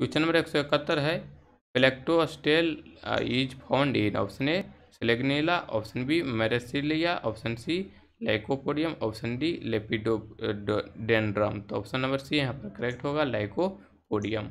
question number एक सौ इकहत्तर है plectostele is found in option A selaginella option B marsilea option C lycopodium option D lepidodendron तो option number C यहाँ पर correct होगा लाइकोपोडियम